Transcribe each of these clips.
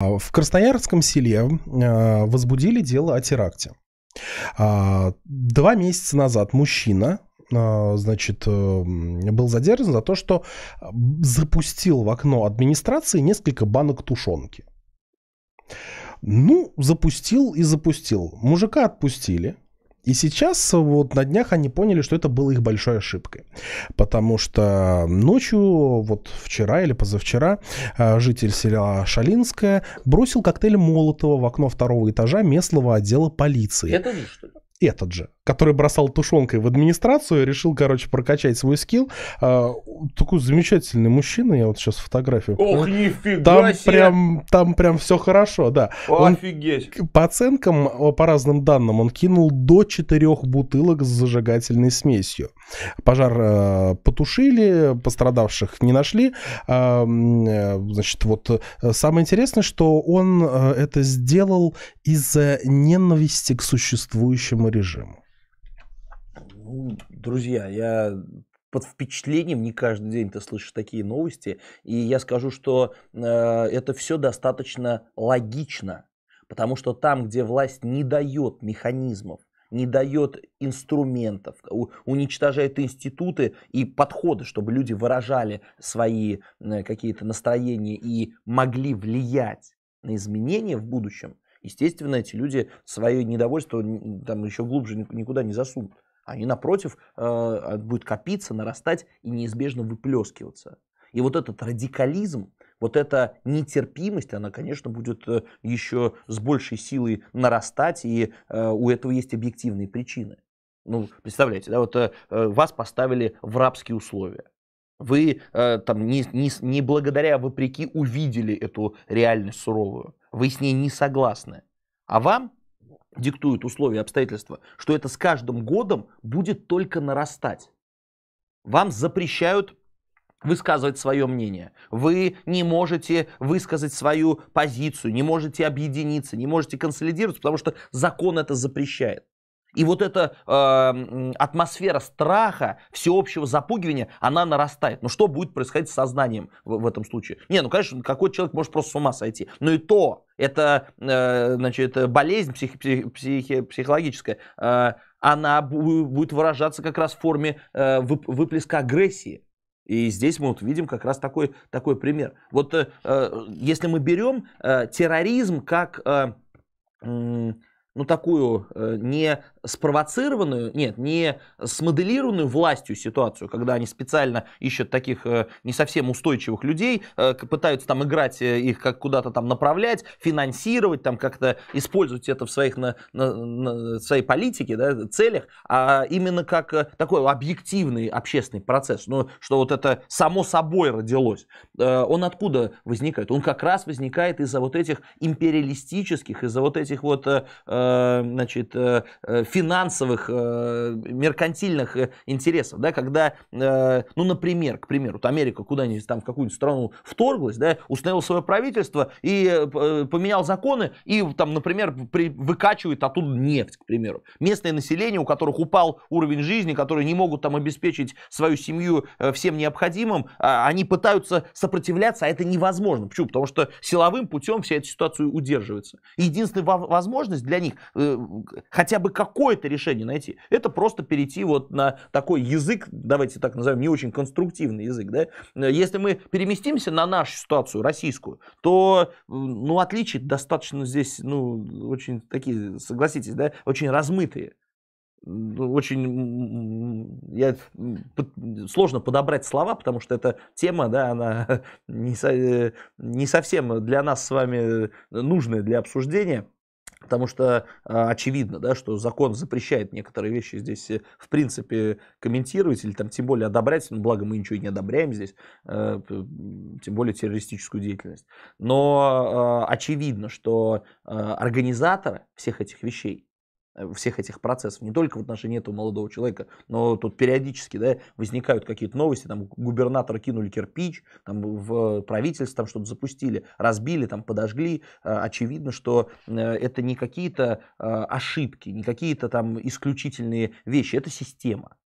А в Красноярском селе э, возбудили дело о теракте. А, два месяца назад мужчина, э, значит, э, был задержан за то, что запустил в окно администрации несколько банок тушенки. Ну, запустил и запустил. Мужика отпустили, и сейчас вот на днях они поняли, что это было их большой ошибкой. Потому что ночью, вот вчера или позавчера, э, житель села Шалинская бросил коктейль Молотова в окно второго этажа местного отдела полиции. Это же что ли? этот же, который бросал тушенкой в администрацию, решил, короче, прокачать свой скилл. А, такой замечательный мужчина, я вот сейчас фотографию. Ох, нифига там себе! Прям, там прям все хорошо, да. Офигеть! Он, по оценкам, по разным данным, он кинул до четырех бутылок с зажигательной смесью. Пожар э, потушили, пострадавших не нашли. А, э, значит, вот э, самое интересное, что он э, это сделал из-за ненависти к существующему режиму? Ну, друзья, я под впечатлением, не каждый день ты слышишь такие новости, и я скажу, что э, это все достаточно логично, потому что там, где власть не дает механизмов, не дает инструментов, уничтожает институты и подходы, чтобы люди выражали свои э, какие-то настроения и могли влиять на изменения в будущем, Естественно, эти люди свое недовольство там еще глубже никуда не засунут. Они, напротив, э, а, будут копиться, нарастать и неизбежно выплескиваться. И вот этот радикализм, вот эта нетерпимость, она, конечно, будет э, еще с большей силой нарастать, и э, у этого есть объективные причины. Ну, представляете, да, вот вас поставили в рабские условия. Вы э, там не, не, не благодаря, а вопреки увидели эту реальность суровую. Вы с ней не согласны. А вам диктуют условия, обстоятельства, что это с каждым годом будет только нарастать. Вам запрещают высказывать свое мнение. Вы не можете высказать свою позицию, не можете объединиться, не можете консолидироваться, потому что закон это запрещает. И вот эта э, атмосфера страха, всеобщего запугивания, она нарастает. Но ну, что будет происходить с сознанием в, в этом случае? Не, ну, конечно, какой человек может просто с ума сойти. Но и то, это, э, значит, болезнь псих, псих, псих, психологическая, э, она будет выражаться как раз в форме э, выплеска агрессии. И здесь мы вот видим как раз такой, такой пример. Вот э, э если мы берем э, терроризм как... Э, ну, такую э, не спровоцированную, нет, не смоделированную властью ситуацию, когда они специально ищут таких э, не совсем устойчивых людей, э, пытаются там играть их как куда-то там направлять, финансировать, там как-то использовать это в своих на, на, на своей политике, да, целях, а именно как такой объективный общественный процесс, ну, что вот это само собой родилось. Он откуда возникает? Он как раз возникает из-за вот этих империалистических, из-за вот этих вот э, Э, значит, э, э, финансовых, меркантильных интересов, да, когда, ну, например, к примеру, вот Америка куда-нибудь там в какую-нибудь страну вторглась, да, установила свое правительство и поменял законы, и там, например, при, выкачивает оттуда нефть, к примеру. Местное население, у которых упал уровень жизни, которые не могут там обеспечить свою семью всем необходимым, а, они пытаются сопротивляться, а это невозможно. Почему? Потому что силовым путем вся эта ситуация удерживается. Единственная возможность для них Э, хотя бы какое-то решение найти. Это просто перейти вот на такой язык, давайте так назовем, не очень конструктивный язык. Да? Э, если мы переместимся на нашу ситуацию, российскую, то ну, отличий достаточно здесь, ну, очень такие, согласитесь, да, очень размытые ну, очень я, сложно подобрать слова, потому что эта тема, да, она не, со, э, не совсем для нас с вами нужная для обсуждения. Потому что а, очевидно, да, что закон запрещает некоторые вещи здесь, э, в принципе, комментировать или там тем более одобрять, ну, благо мы ничего не одобряем здесь, э, тем более террористическую деятельность. Но э, очевидно, что э, организаторы всех этих вещей Э, всех этих процессов, не только в отношении этого молодого человека, но тут периодически да, возникают какие-то новости, там губернатора кинули кирпич, там в правительство там что-то запустили, разбили, там подожгли, э, очевидно, что э, это не какие-то ошибки, не какие-то там исключительные вещи, это система.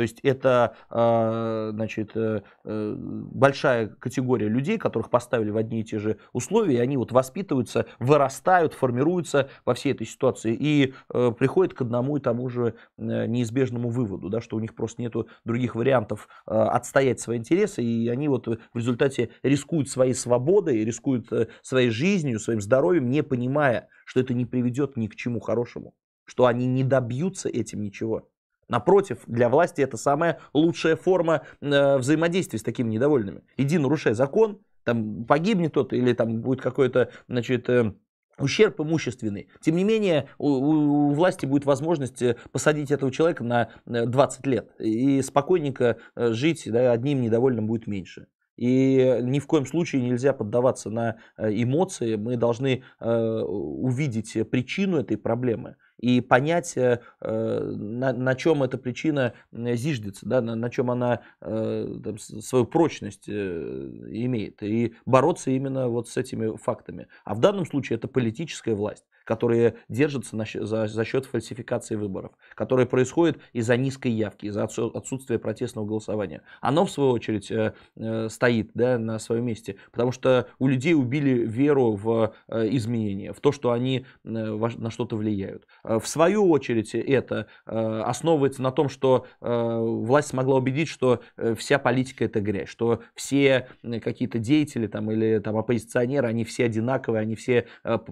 То есть это а, значит, э, э, большая категория людей, которых поставили в одни и те же условия, и они вот воспитываются, вырастают, формируются во всей этой ситуации и э, приходят к одному и тому же неизбежному выводу, да, что у них просто нет других вариантов а, отстоять свои интересы, и они вот в результате рискуют своей свободой, рискуют своей жизнью, своим здоровьем, не понимая, что это не приведет ни к чему хорошему, что они не добьются этим ничего. Напротив, для власти это самая лучшая форма э, взаимодействия с такими недовольными. Иди нарушай закон, там погибнет тот или там будет какой-то, значит, э, ущерб имущественный. Тем не менее, у, у, у власти будет возможность э, посадить этого человека на 20 э, лет и спокойненько э, жить, да, одним недовольным будет меньше. И ни в коем случае нельзя поддаваться на эмоции. Мы должны э, увидеть причину этой проблемы и понять, э, э, на, на чем эта причина э, зиждется, да, на, на чем она там, свою прочность имеет, и бороться именно вот с этими фактами. А в данном случае это политическая власть которые держатся на, за, за счет фальсификации выборов, которые происходят из-за низкой явки, из-за отсутствия протестного голосования. Оно, в свою очередь, э, э, стоит да, на своем месте, потому что у людей убили веру в э, изменения, в то, что они э, на что-то влияют. Э, в свою очередь это э, основывается на том, что э, власть смогла убедить, что э, вся политика это грязь, что все э, какие-то деятели там, или там, оппозиционеры, они все одинаковые, они все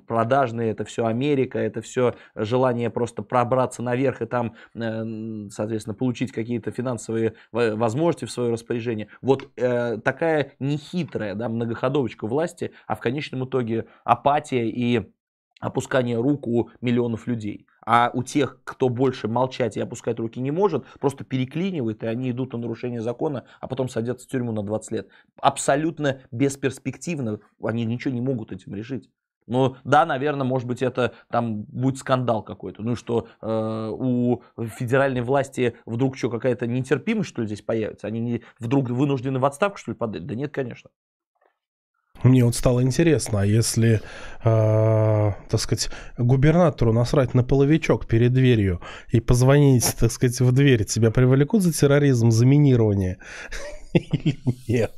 продажные, это все Америка, это все желание просто пробраться наверх и там, э, соответственно, получить какие-то финансовые возможности в свое распоряжение. Вот э, такая нехитрая да, многоходовочка власти, а в конечном итоге апатия и опускание рук у миллионов людей. А у тех, кто больше молчать и опускать руки не может, просто переклинивает, и они идут на нарушение закона, а потом садятся в тюрьму на 20 лет. Абсолютно бесперспективно, они ничего не могут этим решить. Ну да, наверное, может быть, это там будет скандал какой-то. Ну что э, у федеральной власти вдруг что, какая-то нетерпимость, что ли, здесь появится? Они не, вдруг вынуждены в отставку, что ли, подать? Да нет, конечно. Мне вот стало интересно, а если, э, так сказать, губернатору насрать на половичок перед дверью и позвонить, так сказать, в дверь, тебя привлекут за терроризм, за минирование или нет?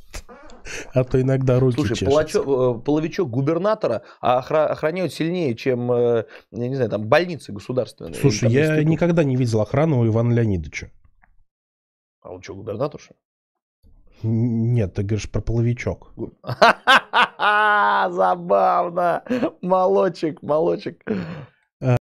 А то иногда руки Слушай, палачо, э, половичок губернатора охраняют сильнее, чем, э, я не знаю, там больницы государственные. Слушай, я институт. никогда не видел охрану у Ивана Леонидовича. А он что, губернатор, что нет, ты говоришь про половичок. Забавно. Молочек, молочек.